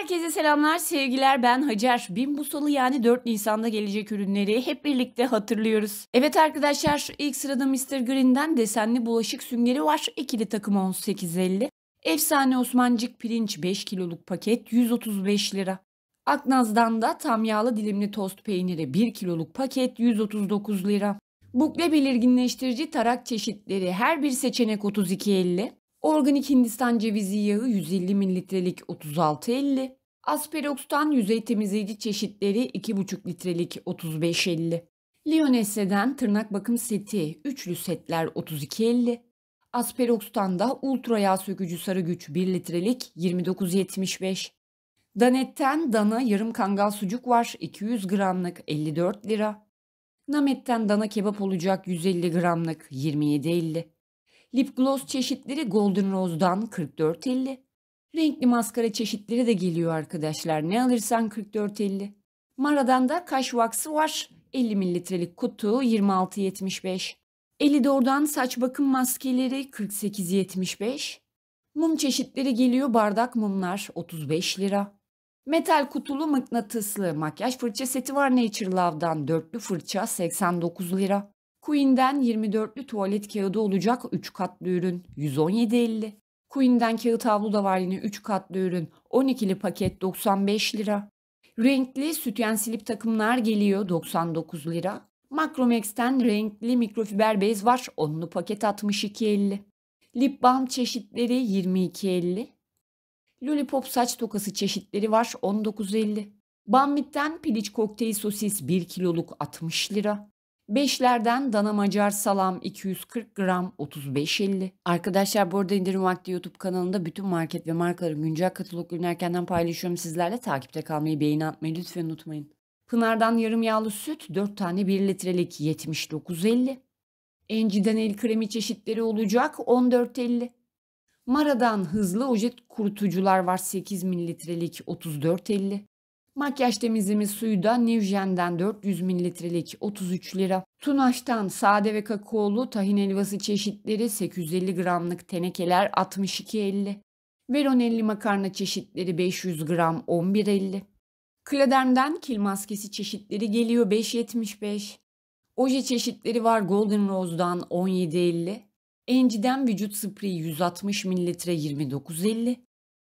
Herkese selamlar, sevgiler. Ben Hacer. Bin bu yani 4 Nisan'da gelecek ürünleri hep birlikte hatırlıyoruz. Evet arkadaşlar, ilk sırada Mr. Green'den desenli bulaşık süngeri var. İkili takım 18.50. Efsane Osmancık pirinç 5 kiloluk paket 135 lira. Aknaz'dan da tam yağlı dilimli tost peyniri 1 kiloluk paket 139 lira. Bukle belirginleştirici tarak çeşitleri her bir seçenek 32.50. Organik Hindistan cevizi yağı 150 mililitrelik 36.50. Asperox'tan yüzey temizleyici çeşitleri 2,5 litrelik 35.50. Lionesse'den tırnak bakım seti üçlü setler 32.50. Asperox'tan da ultra yağ sökücü sarı güç 1 litrelik 29.75. Danet'ten dana yarım kangal sucuk var 200 gramlık 54 lira. Namet'ten dana kebap olacak 150 gramlık 27.50. Lip gloss çeşitleri Golden Rose'dan 44.50. Renkli maskara çeşitleri de geliyor arkadaşlar. Ne alırsan 44.50. Mara'dan da kaş vaksı var. 50 mililitrelik kutu 26.75. Elidor'dan saç bakım maskeleri 48.75. Mum çeşitleri geliyor bardak mumlar 35 lira. Metal kutulu mıknatıslı makyaj fırça seti var Nature Love'dan dörtlü fırça 89 lira. Queen'den 24'lü tuvalet kağıdı olacak 3 katlı ürün 117.50. Queen'den kağıt havlu da var yine 3 katlı ürün 12'li paket 95 lira. Renkli sütyen silip takımlar geliyor 99 lira. Macromex'ten renkli mikrofiber bez var 10'lu paket 62.50. Lip balm çeşitleri 22.50. Lollipop saç tokası çeşitleri var 19.50. Bambit'ten piliç kokteyl sosis 1 kiloluk 60 lira. Beşlerden dana macar salam 240 gram 35.50. Arkadaşlar bu arada indirim vakti YouTube kanalında bütün market ve markaların güncel katalog ürünlerkenden paylaşıyorum sizlerle. Takipte kalmayı beğeni atmayı lütfen unutmayın. Pınar'dan yarım yağlı süt 4 tane 1 litrelik 79.50. Enci'den el kremi çeşitleri olacak 14.50. Mara'dan hızlı ojet kurutucular var 8 mililitrelik 34.50. Makyaj temizleme suyu da Nivjen'den 400 mililitrelik 33 lira. Tunaş'tan sade ve kakaolu tahin helvası çeşitleri 850 gramlık tenekeler 62.50. Veronelli makarna çeşitleri 500 gram 11.50. Kladerm'den kil maskesi çeşitleri geliyor 5.75. Oje çeşitleri var Golden Rose'dan 17.50. Enci'den vücut spreyi 160 mililitre 29.50.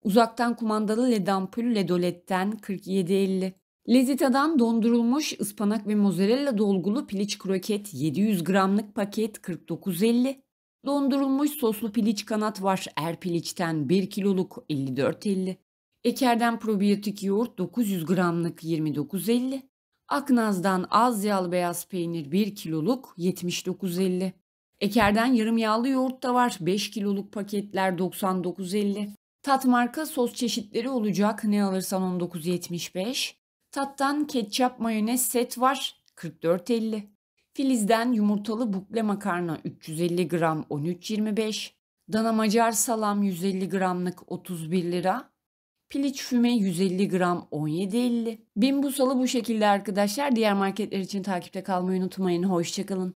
Uzaktan kumandalı led ampul ledoletten 47.50. Lezita'dan dondurulmuş ıspanak ve mozzarella dolgulu piliç kroket 700 gramlık paket 49.50. Dondurulmuş soslu piliç kanat var er piliçten 1 kiloluk 54.50. Ekerden probiyotik yoğurt 900 gramlık 29.50. Aknaz'dan az yağlı beyaz peynir 1 kiloluk 79.50. Ekerden yarım yağlı yoğurt da var 5 kiloluk paketler 99.50. Tat marka sos çeşitleri olacak. Ne alırsan 19.75. Tattan ketçap mayonez set var. 44.50. Filiz'den yumurtalı bukle makarna 350 gram 13.25. Dana macar salam 150 gramlık 31 lira. Piliç füme 150 gram 17.50. Bin bu salı bu şekilde arkadaşlar. Diğer marketler için takipte kalmayı unutmayın. Hoşçakalın.